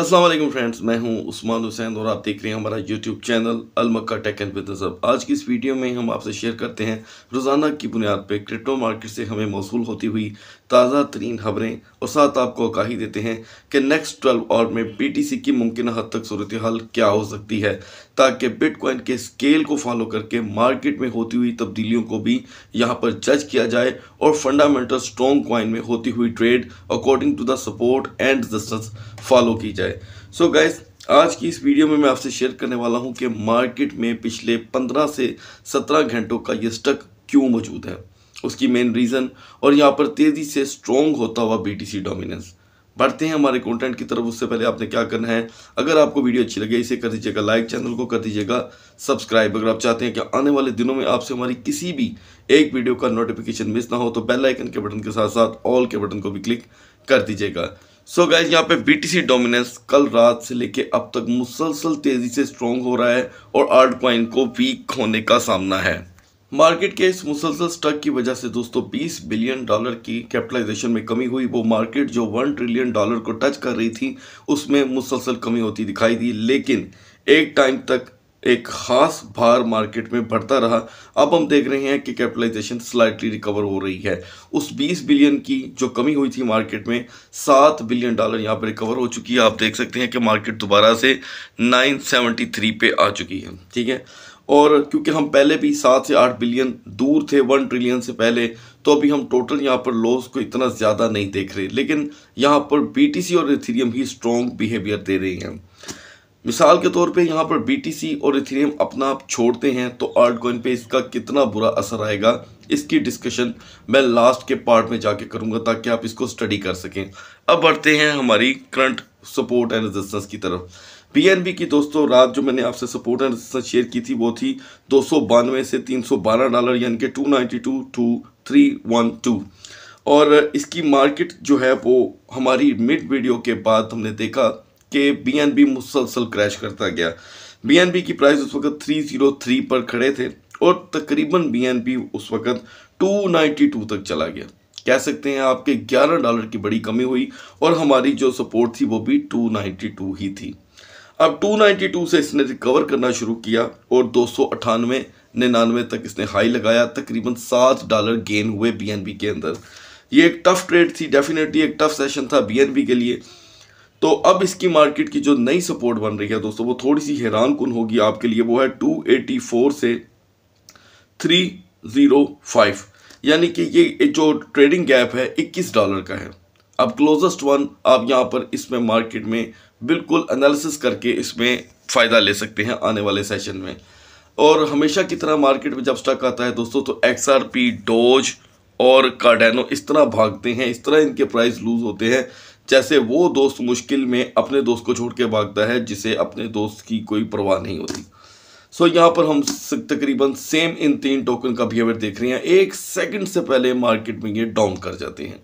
अस्सलाम वालेकुम फ्रेंड्स मैं हूं उस्मान हुसैन और आप देख रहे हैं हमारा YouTube channel Almakka tech and business अब आज की इस वीडियो में हम आपसे शेयर करते हैं रोज़ाना की बुनियाद पर क्रिप्टो मार्केट से हमें मौसू होती हुई ताज़ा तरीन खबरें और साथ आपको आगाही देते हैं कि नेक्स्ट ट्वेल्व आवर में बी टी सी की मुमकिन हद तक सूरत हाल क्या हो सकती है ताकि बिटकॉइन के स्केल को फॉलो करके मार्केट में होती हुई तब्दीलियों को भी यहाँ पर जज किया जाए और फंडामेंटल स्ट्रॉन्ग कॉइन में होती हुई trade according to the support and resistance follow की जाए है सो so गाइज आज की इस वीडियो में मैं आपसे शेयर करने वाला हूं कि मार्केट में पिछले 15 से 17 घंटों का ये स्टक क्यों मौजूद है उसकी मेन रीज़न और यहाँ पर तेज़ी से स्ट्रॉन्ग होता हुआ बीटीसी डोमिनेंस बढ़ते हैं हमारे कंटेंट की तरफ उससे पहले आपने क्या करना है अगर आपको वीडियो अच्छी लगे इसे कर दीजिएगा लाइक चैनल को कर दीजिएगा सब्सक्राइब अगर आप चाहते हैं कि आने वाले दिनों में आपसे हमारी किसी भी एक वीडियो का नोटिफिकेशन मिस ना हो तो बेल आइकन के बटन के साथ साथ ऑल के बटन को भी क्लिक कर दीजिएगा सो गाइज यहाँ पे बीटीसी डोमिनेंस कल रात से लेके अब तक मुसलसल तेज़ी से स्ट्रॉन्ग हो रहा है और आर्ट क्वाइन को वीक होने का सामना है मार्केट के इस मुसलसल स्टक की वजह से दोस्तों 20 बिलियन डॉलर की कैपिटलाइजेशन में कमी हुई वो मार्केट जो 1 ट्रिलियन डॉलर को टच कर रही थी उसमें मुसलसल कमी होती दिखाई दी लेकिन एक टाइम तक एक खास भार मार्केट में बढ़ता रहा अब हम देख रहे हैं कि कैपिटलाइजेशन स्लाइटली रिकवर हो रही है उस 20 बिलियन की जो कमी हुई थी मार्केट में 7 बिलियन डॉलर यहाँ पर रिकवर हो चुकी है आप देख सकते हैं कि मार्केट दोबारा से 973 पे आ चुकी है ठीक है और क्योंकि हम पहले भी सात से आठ बिलियन दूर थे वन ट्रिलियन से पहले तो अभी हम टोटल यहाँ पर लॉस को इतना ज़्यादा नहीं देख रहे लेकिन यहाँ पर बी और एथीरियम ही स्ट्रॉन्ग बिहेवियर दे रहे हैं मिसाल के तौर पे यहाँ पर बीटीसी और इथेरियम अपना आप छोड़ते हैं तो आर्ट कॉइन पर इसका कितना बुरा असर आएगा इसकी डिस्कशन मैं लास्ट के पार्ट में जाके करूँगा ताकि आप इसको स्टडी कर सकें अब बढ़ते हैं हमारी करंट सपोर्ट एंड रजिस्टेंस की तरफ पी की दोस्तों रात जो मैंने आपसे सपोर्ट एंड रजिस्टेंस शेयर की थी वो थी दो से तीन डॉलर यानी कि two ninety two two three one two और इसकी मार्केट जो है वो हमारी मिड वीडियो के बाद हमने देखा के बी मुसलसल क्रैश करता गया बी की प्राइस उस वक्त 303 पर खड़े थे और तकरीबन बी उस वक्त 292 तक चला गया कह सकते हैं आपके 11 डॉलर की बड़ी कमी हुई और हमारी जो सपोर्ट थी वो भी 292 ही थी अब 292 से इसने रिकवर करना शुरू किया और दो सौ अठानवे निन्यानवे तक इसने हाई लगाया तकरीबन सात डॉलर गेन हुए बी के अंदर ये एक टफ ट्रेड थी डेफिनेटली एक टफ सेशन था बीएनबी के लिए तो अब इसकी मार्केट की जो नई सपोर्ट बन रही है दोस्तों वो थोड़ी सी हैरान कन होगी आपके लिए वो है 284 से 305 यानी कि ये जो ट्रेडिंग गैप है 21 डॉलर का है अब क्लोजेस्ट वन आप यहाँ पर इसमें मार्केट में बिल्कुल एनालिसिस करके इसमें फ़ायदा ले सकते हैं आने वाले सेशन में और हमेशा की तरह मार्केट में जब स्टक आता है दोस्तों तो एक्स आर पी डोज और कार्डेनो इस तरह भागते हैं इस तरह इनके प्राइस लूज़ होते हैं जैसे वो दोस्त मुश्किल में अपने दोस्त को छोड़ के भागता है जिसे अपने दोस्त की कोई परवाह नहीं होती सो so, यहाँ पर हम तकरीबन सेम इन तीन टोकन का बिहेवियर देख रहे हैं एक सेकंड से पहले मार्केट में ये डाउन कर जाते हैं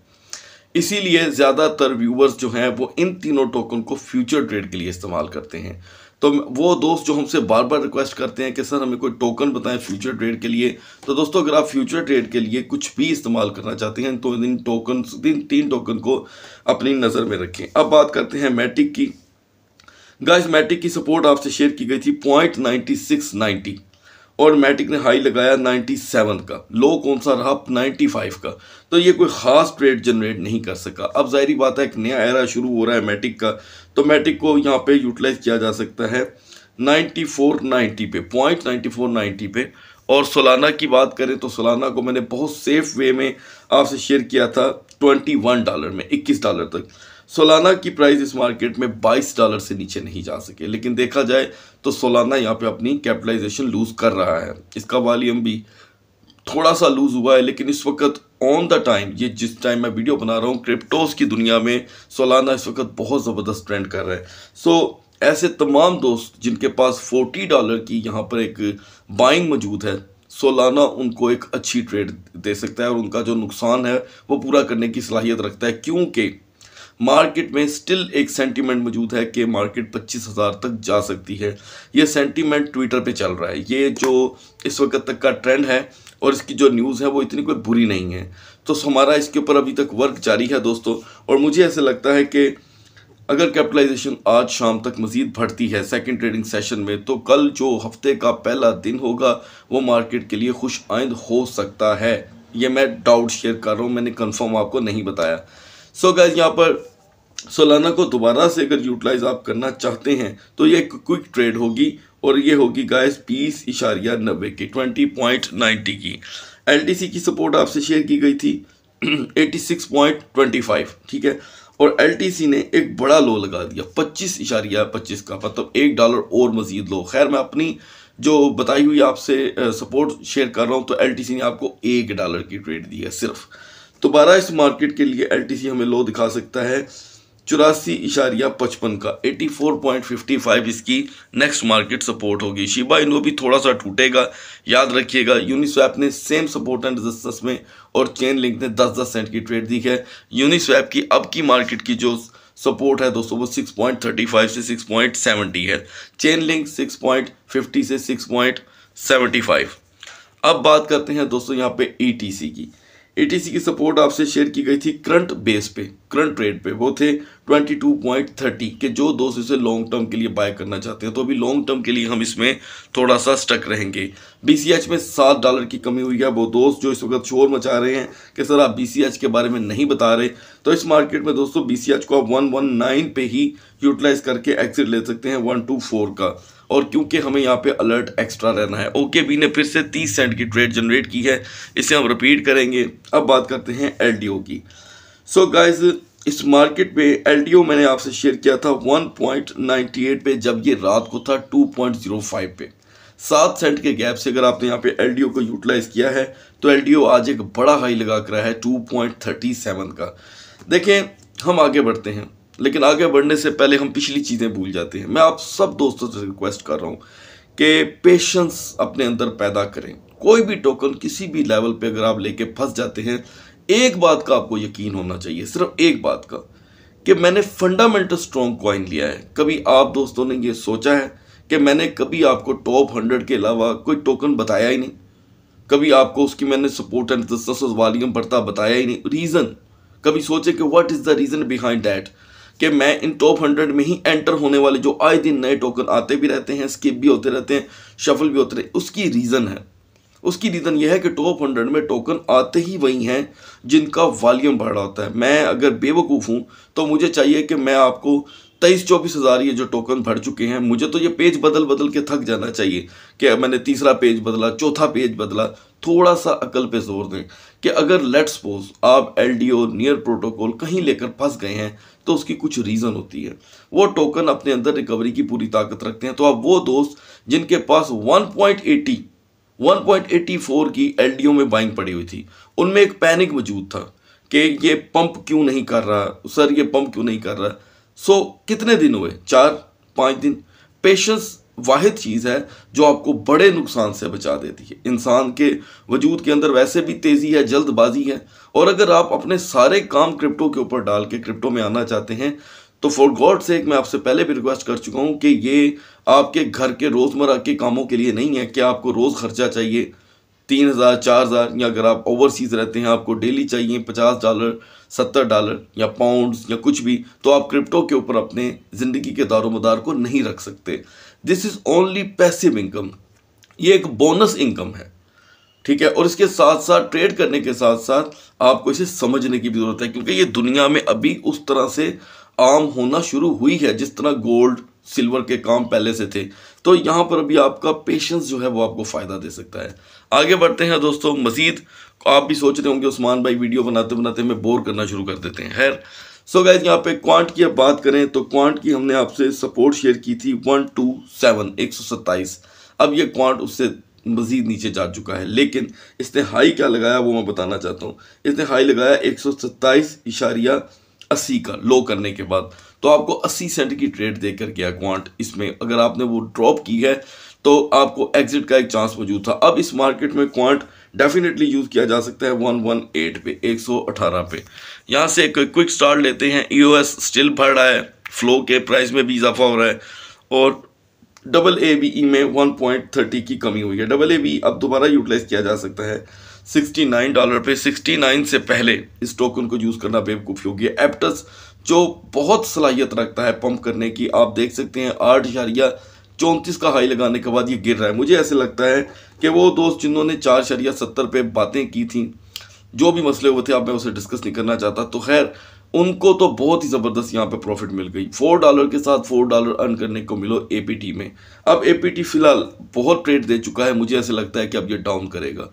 इसीलिए ज़्यादातर व्यूवर्स जो हैं वो इन तीनों टोकन को फ्यूचर ट्रेड के लिए इस्तेमाल करते हैं तो वो दोस्त जो हमसे बार बार रिक्वेस्ट करते हैं कि सर हमें कोई टोकन बताएं फ्यूचर ट्रेड के लिए तो दोस्तों अगर आप फ्यूचर ट्रेड के लिए कुछ भी इस्तेमाल करना चाहते हैं तो इन टोकन इन तीन टोकन को अपनी नज़र में रखें अब बात करते हैं मैटिक की गाइस मैटिक की सपोर्ट आपसे शेयर की गई थी पॉइंट नाइन्टी सिक्स नाइन्टी और मैटिक ने हाई लगाया 97 का लो कौन सा रहा 95 का तो ये कोई ख़ास ट्रेड जनरेट नहीं कर सका अब जाहरी बात है एक नया एरा शुरू हो रहा है मैटिक का तो मैटिक को यहाँ पे यूटिलाइज किया जा सकता है 9490 पे पॉइंट नाइन्टी पे और सोलाना की बात करें तो सोलाना को मैंने बहुत सेफ वे में आपसे शेयर किया था ट्वेंटी डॉलर में इक्कीस डॉलर तक सोलाना की प्राइस इस मार्केट में 22 डॉलर से नीचे नहीं जा सके लेकिन देखा जाए तो सोलाना यहाँ पे अपनी कैपिटलाइजेशन लूज़ कर रहा है इसका वॉल्यूम भी थोड़ा सा लूज़ हुआ है लेकिन इस वक्त ऑन द टाइम ये जिस टाइम मैं वीडियो बना रहा हूँ क्रिप्टोज़ की दुनिया में सोलाना इस वक्त बहुत ज़बरदस्त ट्रेंड कर रहा है सो so, ऐसे तमाम दोस्त जिनके पास फोर्टी डॉलर की यहाँ पर एक बाइंग मौजूद है सोलाना उनको एक अच्छी ट्रेड दे सकता है और उनका जो नुकसान है वो पूरा करने की सलाहियत रखता है क्योंकि मार्केट में स्टिल एक सेंटीमेंट मौजूद है कि मार्केट पच्चीस हज़ार तक जा सकती है ये सेंटीमेंट ट्विटर पे चल रहा है ये जो इस वक्त तक का ट्रेंड है और इसकी जो न्यूज़ है वो इतनी कोई बुरी नहीं है तो हमारा इसके ऊपर अभी तक वर्क जारी है दोस्तों और मुझे ऐसे लगता है कि अगर कैपिटलाइजेशन आज शाम तक मजीद बढ़ती है सेकंड ट्रेडिंग सेशन में तो कल जो हफ्ते का पहला दिन होगा वो मार्केट के लिए खुश आइंद हो सकता है ये मैं डाउट शेयर कर रहा हूँ मैंने कंफर्म आपको नहीं बताया सो गैज यहाँ पर सोलाना को दोबारा से अगर यूटिलाइज आप करना चाहते हैं तो ये एक क्विक ट्रेड होगी और ये होगी गैस बीस e इशारिया नब्बे की ट्वेंटी पॉइंट नाइन्टी की सी की सपोर्ट आपसे शेयर की गई थी eighty six point twenty five ठीक है और सी ने एक बड़ा लो लगा दिया पच्चीस इशारिया पच्चीस का मतलब एक डॉलर और मजीद लो खैर मैं अपनी जो बताई हुई आपसे सपोर्ट शेयर कर रहा हूँ तो सी ने आपको एक डॉलर की ट्रेड दी है सिर्फ दोबारा इस मार्केट के लिए एल हमें लो दिखा सकता है चौरासी इशारिया पचपन का 84.55 इसकी नेक्स्ट मार्केट सपोर्ट होगी शिबा इनो भी थोड़ा सा टूटेगा याद रखिएगा यूनिस्वैप ने सेम सपोर्ट एंड रजिस्टेंस में और चेन लिंक ने 10 10 सेंट की ट्रेड दी है यूनिस्वैप की अब की मार्केट की जो सपोर्ट है दोस्तों वो 6.35 से 6.70 है चेन लिंक सिक्स से सिक्स अब बात करते हैं दोस्तों यहाँ पर ई e की एटीसी की सपोर्ट आपसे शेयर की गई थी करंट बेस पे करंट रेट पे वो थे 22.30 के जो दोस्त इसे लॉन्ग टर्म के लिए बाय करना चाहते हैं तो अभी लॉन्ग टर्म के लिए हम इसमें थोड़ा सा स्टक रहेंगे बीसीएच में सात डॉलर की कमी हुई है वो दोस्त जो इस वक्त शोर मचा रहे हैं कि सर आप बीसीएच के बारे में नहीं बता रहे तो इस मार्केट में दोस्तों बी को आप वन पे ही यूटिलाइज करके एक्सिट ले सकते हैं वन का और क्योंकि हमें यहाँ पे अलर्ट एक्स्ट्रा रहना है ओके बी ने फिर से 30 सेंट की ट्रेड जनरेट की है इसे हम रिपीट करेंगे अब बात करते हैं एल की सो so गाइज इस मार्केट पे एल मैंने आपसे शेयर किया था 1.98 पे जब ये रात को था 2.05 पे सात सेंट के गैप से अगर आपने यहाँ पे एल को यूटिलाइज़ किया है तो एल आज एक बड़ा हाई लगा कर रहा है टू का देखें हम आगे बढ़ते हैं लेकिन आगे बढ़ने से पहले हम पिछली चीज़ें भूल जाते हैं मैं आप सब दोस्तों से रिक्वेस्ट कर रहा हूँ कि पेशेंस अपने अंदर पैदा करें कोई भी टोकन किसी भी लेवल पे अगर आप लेके फंस जाते हैं एक बात का आपको यकीन होना चाहिए सिर्फ एक बात का कि मैंने फंडामेंटल स्ट्रॉन्ग कॉइन लिया है कभी आप दोस्तों ने ये सोचा है कि मैंने कभी आपको टॉप हंड्रेड के अलावा कोई टोकन बताया ही नहीं कभी आपको उसकी मैंने सपोर्ट एंड वॉल्यूम बढ़ता बताया ही नहीं रीज़न कभी सोचे कि what is the reason behind that कि मैं इन टॉप हंड्रेड में ही एंटर होने वाले जो आए दिन नए टोकन आते भी रहते हैं स्किप भी होते रहते हैं शफल भी होते रहते उसकी रीज़न है उसकी रीज़न यह है कि टॉप हंड्रेड में टोकन आते ही वही हैं जिनका वॉल्यूम बढ़ रहा होता है मैं अगर बेवकूफ़ हूँ तो मुझे चाहिए कि मैं आपको तेईस चौबीस हज़ार ये जो टोकन भर चुके हैं मुझे तो ये पेज बदल बदल के थक जाना चाहिए कि मैंने तीसरा पेज बदला चौथा पेज बदला थोड़ा सा अकल पे जोर दें कि अगर लेट सपोज आप L D O near protocol कहीं लेकर फंस गए हैं तो उसकी कुछ रीज़न होती है वो टोकन अपने अंदर रिकवरी की पूरी ताकत रखते हैं तो आप वो दोस्त जिनके पास 1.80 1.84 की एल डी ओ में बाइंग पड़ी हुई थी उनमें एक पैनिक मौजूद था कि ये पंप क्यों नहीं कर रहा सर ये पंप क्यों नहीं कर रहा सो कितने दिन हुए चार पाँच दिन पेशेंस वाद चीज़ है जो आपको बड़े नुकसान से बचा देती है इंसान के वजूद के अंदर वैसे भी तेज़ी है जल्दबाजी है और अगर आप अपने सारे काम क्रिप्टो के ऊपर डाल के क्रिप्टो में आना चाहते हैं तो फॉर गॉड से एक मैं आपसे पहले भी रिक्वेस्ट कर चुका हूँ कि ये आपके घर के रोज़मर्रा के कामों के लिए नहीं है कि आपको रोज़ खर्चा चाहिए तीन हज़ार चार हज़ार या अगर आप ओवरसीज़ रहते हैं आपको डेली चाहिए पचास डॉलर सत्तर डॉलर या पाउंड्स या कुछ भी तो आप क्रिप्टो के ऊपर अपने ज़िंदगी के दारोमदार को नहीं रख सकते this is only passive income ये एक बोनस इनकम है ठीक है और इसके साथ साथ ट्रेड करने के साथ साथ आपको इसे समझने की भी ज़रूरत है क्योंकि ये दुनिया में अभी उस तरह से आम होना शुरू हुई है जिस तरह गोल्ड सिल्वर के काम पहले से थे तो यहाँ पर अभी आपका पेशेंस जो है वो आपको फ़ायदा दे सकता है आगे बढ़ते हैं दोस्तों मज़ीद आप भी सोच रहे होंगे उस्मान भाई वीडियो बनाते बनाते हमें बोर करना शुरू कर देते हैं खैर सो गैज यहाँ पे क्वांट की अब बात करें तो क्वांट की हमने आपसे सपोर्ट शेयर की थी वन टू सेवन एक सौ सत्ताईस अब ये क्वांट उससे मज़ीद नीचे जा चुका है लेकिन इसने हाई क्या लगाया वो मैं बताना चाहता हूँ इसने हाई लगाया एक सौ सत्ताईस इशारिया अस्सी का लो करने के बाद तो आपको अस्सी सेंट की ट्रेड देकर गया क्वांट इसमें अगर आपने वो ड्रॉप की है तो आपको एग्जिट का एक चांस मौजूद था अब इस मार्केट में क्वांट डेफिनेटली यूज़ किया जा सकता है वन वन एट पे एक सौ अठारह पे यहाँ से एक क्विक स्टार्ट लेते हैं ई e स्टिल बढ़ रहा है फ्लो के प्राइस में भी इजाफा हो रहा है और डबल ए बी ई में 1.30 की कमी हुई है डबल ए बी अब दोबारा यूटिलाइज किया जा सकता है 69 डॉलर पे 69 से पहले इस टोकन को यूज़ करना बेवकूफ़ी होगी एप्टस जो बहुत सलाहियत रखता है पंप करने की आप देख सकते हैं आठ शरिया चौंतीस का हाई लगाने के बाद ये गिर रहा है मुझे ऐसे लगता है कि वो दोस्त जिन्होंने चार शरिया सत्तर पे बातें की थी जो भी मसले हुए थे आप मैं उसे डिस्कस नहीं करना चाहता तो खैर उनको तो बहुत ही ज़बरदस्त यहाँ पे प्रॉफिट मिल गई फोर डॉलर के साथ फोर डॉलर अर्न करने को मिलो एपीटी में अब एपीटी फ़िलहाल बहुत ट्रेड दे चुका है मुझे ऐसे लगता है कि अब ये डाउन करेगा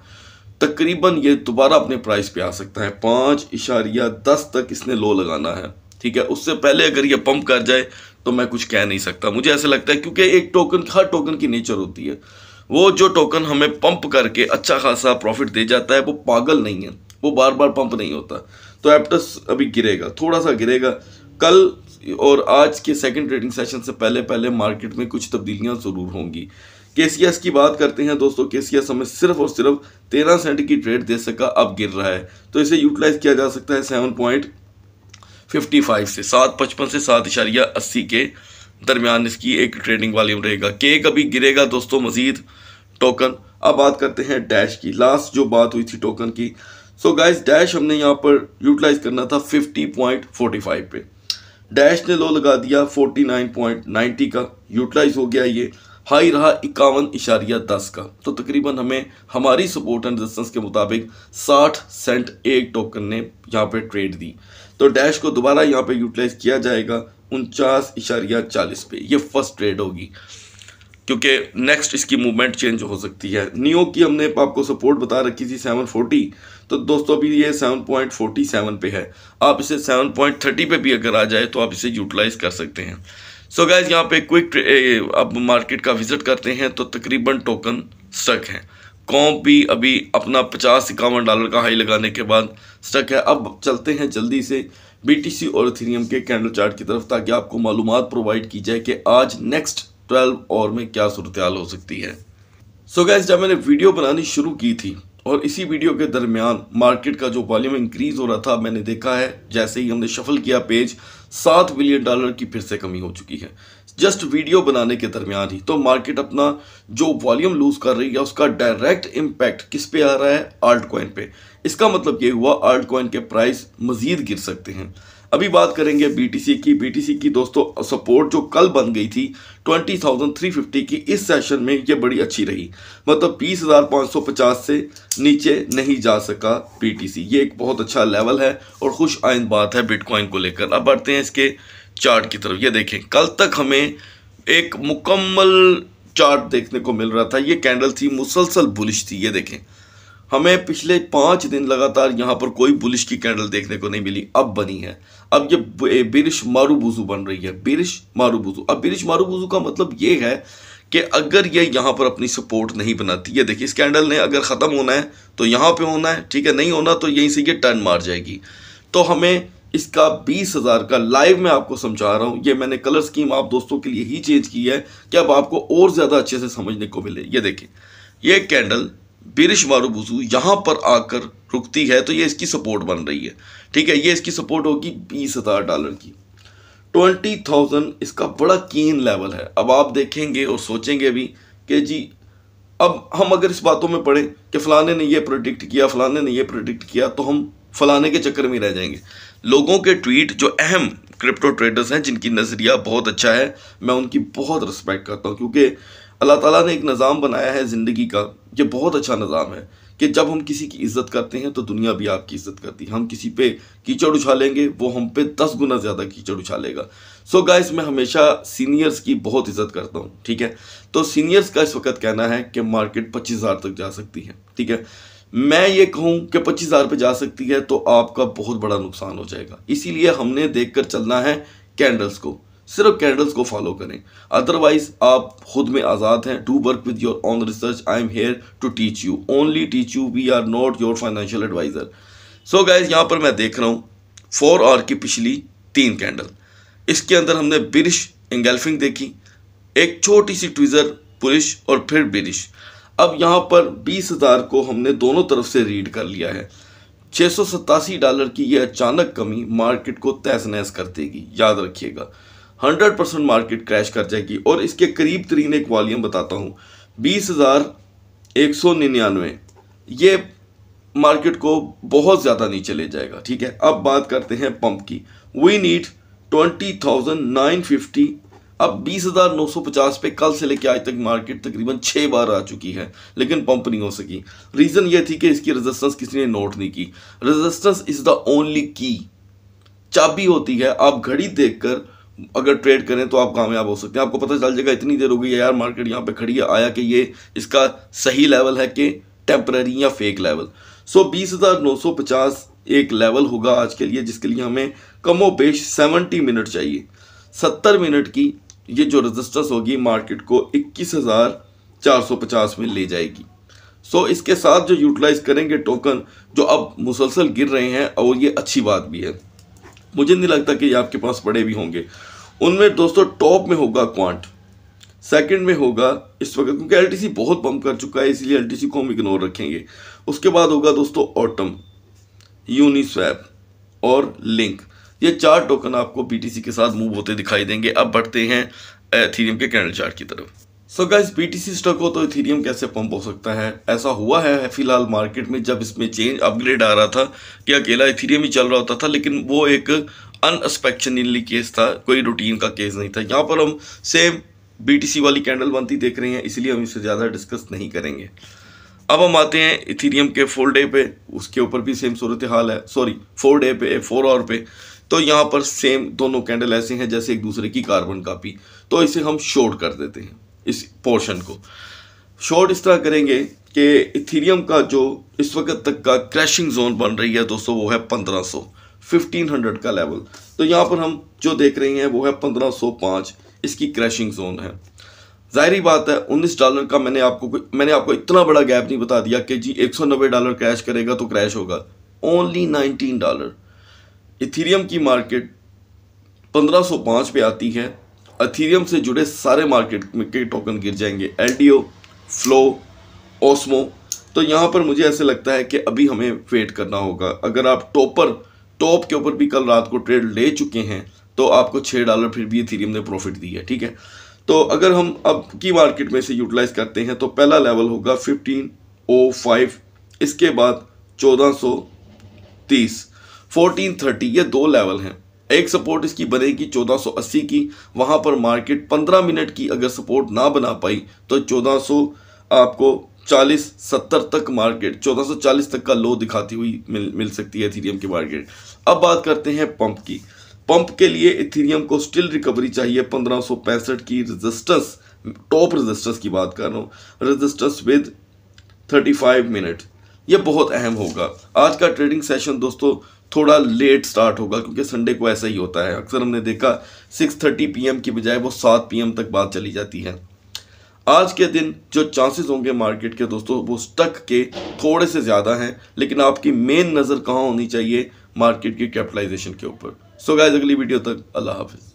तकरीबन ये दोबारा अपने प्राइस पे आ सकता है पाँच इशारिया दस तक इसने लो लगाना है ठीक है उससे पहले अगर ये पंप कर जाए तो मैं कुछ कह नहीं सकता मुझे ऐसा लगता है क्योंकि एक टोकन हर टोकन की नेचर होती है वो जो टोकन हमें पंप करके अच्छा खासा प्रॉफिट दे जाता है वो पागल नहीं है वो बार बार पंप नहीं होता तो एप्टस अभी गिरेगा थोड़ा सा गिरेगा कल और आज के सेकंड ट्रेडिंग सेशन से पहले पहले मार्केट में कुछ तब्दीलियां ज़रूर होंगी के की बात करते हैं दोस्तों केसीएस हमें सिर्फ और सिर्फ तेरह सेंट की ट्रेड दे सका अब गिर रहा है तो इसे यूटिलाइज किया जा सकता है सेवन पॉइंट फिफ्टी फाइव से सात पचपन से सात इशारिया अस्सी के दरमियान इसकी एक ट्रेडिंग वॉल्यूम रहेगा के कभी गिरेगा दोस्तों मजीद टोकन अब बात करते हैं डैश की लास्ट जो बात हुई थी टोकन की सो गाइज डैश हमने यहाँ पर यूटिलाइज करना था 50.45 पे डैश ने लो लगा दिया 49.90 का यूटिलाइज हो गया ये हाई रहा इक्यावन इशारिया दस का तो तकरीबन हमें हमारी सपोर्ट एंड रिस्टेंस के मुताबिक 60 सेंट एक टोकन ने यहाँ पे ट्रेड दी तो डैश को दोबारा यहाँ पे यूटिलाइज किया जाएगा उनचास इशारिया चालीस पे ये फर्स्ट ट्रेड होगी क्योंकि नेक्स्ट इसकी मूवमेंट चेंज हो सकती है नियो की हमने आपको सपोर्ट बता रखी थी सेवन फोर्टी तो दोस्तों अभी ये सेवन पॉइंट सेवन पे है आप इसे सेवन पॉइंट थर्टी पे भी अगर आ जाए तो आप इसे यूटिलाइज कर सकते हैं सो so यहाँ पे क्विक अब मार्केट का विजिट करते हैं तो तकरीबन टोकन स्टक हैं कॉम भी अभी अपना पचास इक्यावन डॉलर का हाई लगाने के बाद स्टक है अब चलते हैं जल्दी से बीटीसी और इथेरियम के कैंडल चार्ट की तरफ ताकि आपको मालूम प्रोवाइड की जाए कि आज नेक्स्ट ट्वेल्व और में क्या सूरत हो सकती है सो so गैस जब मैंने वीडियो बनानी शुरू की थी और इसी वीडियो के दरमियान मार्केट का जो वॉल्यूम इंक्रीज हो रहा था मैंने देखा है जैसे ही हमने शफल किया पेज सात बिलियन डॉलर की फिर से कमी हो चुकी है जस्ट वीडियो बनाने के दरमियान ही तो मार्केट अपना जो वॉल्यूम लूज कर रही है उसका डायरेक्ट इम्पैक्ट किस पे आ रहा है आल्ट कॉइन पे इसका मतलब ये हुआ आल्ट कॉइन के प्राइस मजीद गिर सकते हैं अभी बात करेंगे बीटीसी की बीटीसी की दोस्तों सपोर्ट जो कल बन गई थी 20,350 की इस सेशन में ये बड़ी अच्छी रही मतलब 20,550 से नीचे नहीं जा सका बीटीसी ये एक बहुत अच्छा लेवल है और खुश आइंद बात है बिटकॉइन को लेकर अब बढ़ते हैं इसके चार्ट की तरफ ये देखें कल तक हमें एक मुकम्मल चार्ट देखने को मिल रहा था ये कैंडल थी मुसलसल बुलिश थी ये देखें हमें पिछले पाँच दिन लगातार यहाँ पर कोई बुलिश की कैंडल देखने को नहीं मिली अब बनी है अब ये बिरिश मारूबुजू बन रही है बिरिश मारूबुजू अब बिरिश मारूबुजू का मतलब ये है कि अगर ये यहाँ पर अपनी सपोर्ट नहीं बनाती ये देखिए इस कैंडल ने अगर ख़त्म होना है तो यहाँ पे होना है ठीक है नहीं होना तो यहीं से ये टर्न मार जाएगी तो हमें इसका बीस हज़ार का लाइव मैं आपको समझा रहा हूँ ये मैंने कलर स्कीम आप दोस्तों के लिए ही चेंज की है कि अब आपको और ज़्यादा अच्छे से समझने को मिले ये देखें ये कैंडल बिरिश मारूबूजू यहाँ पर आकर रुकती है तो ये इसकी सपोर्ट बन रही है ठीक है ये इसकी सपोर्ट होगी बीस हज़ार डॉलर की ट्वेंटी थाउजेंड इसका बड़ा कीन लेवल है अब आप देखेंगे और सोचेंगे भी कि जी अब हम अगर इस बातों में पढ़ें कि फ़लाने ने ये प्रोडिक्ट किया फ़लाने ने ये प्रोडिक्ट किया तो हम फलाने के चक्कर में रह जाएंगे लोगों के ट्वीट जो अहम क्रिप्टो ट्रेडर्स हैं जिनकी नज़रिया बहुत अच्छा है मैं उनकी बहुत रिस्पेक्ट करता हूँ क्योंकि अल्लाह ताला ने एक निज़ाम बनाया है ज़िंदगी का ये बहुत अच्छा निज़ाम है कि जब हम किसी की इज्जत करते हैं तो दुनिया भी आपकी इज्जत करती है हम किसी पे कीचड़ उछालेंगे वो हम पे दस गुना ज़्यादा कीचड़ उछालेगा सो so गाइस मैं हमेशा सीनियर्स की बहुत इज्जत करता हूँ ठीक है तो सीनियर्स का इस वक्त कहना है कि मार्केट पच्चीस हज़ार तक जा सकती है ठीक है मैं ये कहूँ कि पच्चीस हज़ार पे जा सकती है तो आपका बहुत बड़ा नुकसान हो जाएगा इसीलिए हमने देख कर चलना है कैंडल्स को सिर्फ कैंडल्स को फॉलो करें अदरवाइज आप खुद में आज़ाद हैं do work with your own research I am here to teach you only teach you we are not your financial advisor so guys यहाँ पर मैं देख रहा हूँ फोर आर की पिछली तीन कैंडल इसके अंदर हमने बिरिश एंगल्फिंग देखी एक छोटी सी ट्विज़र पुरिश और फिर बिरिश अब यहाँ पर बीस हज़ार को हमने दोनों तरफ से रीड कर लिया है छः डॉलर की यह अचानक कमी मार्केट को तहस नहस कर देगी याद रखिएगा 100 परसेंट मार्केट क्रैश कर जाएगी और इसके करीब तरीन एक वॉल्यूम बताता हूँ बीस हज़ार एक सौ निन्यानवे ये मार्केट को बहुत ज़्यादा नीचे ले जाएगा ठीक है अब बात करते हैं पम्प की we need twenty thousand nine fifty अब बीस हज़ार नौ सौ पचास पे कल से लेकर आज तक मार्केट तकरीबन छः बार आ चुकी है लेकिन पंप नहीं हो सकी रीज़न ये थी कि इसकी रेजिस्टेंस किसी ने नोट नहीं की रेजिस्टेंस इज़ द ओनली की चाबी होती है आप घड़ी देखकर अगर ट्रेड करें तो आप कामयाब हो सकते हैं आपको पता चल जाएगा इतनी देर हो गई है यार मार्केट यहाँ पर खड़ी है आया कि ये इसका सही लेवल है कि टेम्प्रेरी या फेक लेवल सो बीस हज़ार नौ सौ पचास एक लेवल होगा आज के लिए जिसके लिए हमें कमो बेश सेवेंटी मिनट चाहिए सत्तर मिनट की ये जो रजिस्टर्स होगी मार्केट को 21,450 में ले जाएगी सो so, इसके साथ जो यूटिलाइज करेंगे टोकन जो अब मुसलसल गिर रहे हैं और ये अच्छी बात भी है मुझे नहीं लगता कि ये आपके पास पड़े भी होंगे उनमें दोस्तों टॉप में होगा क्वांट सेकंड में होगा इस वक्त क्योंकि एल बहुत पम्प कर चुका है इसलिए एल को हम इग्नोर रखेंगे उसके बाद होगा दोस्तों ऑटम यूनिस्वैप और लिंक ये चार टोकन आपको बीटीसी के साथ मूव होते दिखाई देंगे अब बढ़ते हैं एथीरियम के कैंडल चार्ट की तरफ सो गाइस सी स्टॉक हो तो इथीरियम कैसे पंप हो सकता है ऐसा हुआ है फिलहाल मार्केट में जब इसमें चेंज अपग्रेड आ रहा था कि अकेला इथीरियम ही चल रहा होता था लेकिन वो एक अनएक्सपेक्शनली केस था कोई रूटीन का केस नहीं था यहाँ पर हम सेम बीटीसी वाली कैंडल बनती देख रहे हैं इसलिए हम इसे ज़्यादा डिस्कस नहीं करेंगे अब हम आते हैं इथीरियम के फोर डे पे उसके ऊपर भी सेम सूरत हाल है सॉरी फोर डे पे फोर आवर पे तो यहाँ पर सेम दोनों कैंडल ऐसे हैं जैसे एक दूसरे की कार्बन कापी तो इसे हम शॉर्ट कर देते हैं इस पोर्शन को शॉर्ट इस तरह करेंगे कि इथीरियम का जो इस वक्त तक का क्रैशिंग जोन बन रही है दोस्तों वो है 1500 1500 का लेवल तो यहाँ पर हम जो देख रहे हैं वो है 1505 इसकी क्रैशिंग जोन है जाहिर बात है 19 डॉलर का मैंने आपको मैंने आपको इतना बड़ा गैप नहीं बता दिया कि जी 190 डॉलर क्रैश करेगा तो क्रैश होगा ओनली 19 डॉलर इथीरियम की मार्केट 1505 पे आती है अथीरियम से जुड़े सारे मार्केट में के टोकन गिर जाएंगे एल फ्लो ओस्मो तो यहाँ पर मुझे ऐसे लगता है कि अभी हमें वेट करना होगा अगर आप टॉपर टॉप के ऊपर भी कल रात को ट्रेड ले चुके हैं तो आपको छः डॉलर फिर भी इथीरियम ने प्रॉफिट दी है ठीक है तो अगर हम अब की मार्केट में से यूटिलाइज करते हैं तो पहला लेवल होगा फिफ्टीन ओ फाइव इसके बाद चौदह सौ तीस 1430 ये दो लेवल हैं एक सपोर्ट इसकी बनेगी 1480 की वहां पर मार्केट 15 मिनट की अगर सपोर्ट ना बना पाई तो 1400 आपको 40 70 तक मार्केट 1440 तक का लो दिखाती हुई मिल मिल सकती है इथेरियम की मार्केट अब बात करते हैं पंप की पंप के लिए इथेरियम को स्टिल रिकवरी चाहिए पंद्रह की रजिस्टेंस टॉप रजिस्टेंस की बात कर रहा हूँ रजिस्टेंस विद फाइव मिनट ये बहुत अहम होगा आज का ट्रेडिंग सेशन दोस्तों थोड़ा लेट स्टार्ट होगा क्योंकि संडे को ऐसा ही होता है अक्सर हमने देखा सिक्स थर्टी पी की बजाय वो सात पी तक बात चली जाती है आज के दिन जो चांसेस होंगे मार्केट के दोस्तों वो स्टक के थोड़े से ज़्यादा हैं लेकिन आपकी मेन नज़र कहाँ होनी चाहिए मार्केट की कैपिटलाइजेशन के ऊपर सो गाइज अगली वीडियो तक अल्लाह हाफिज़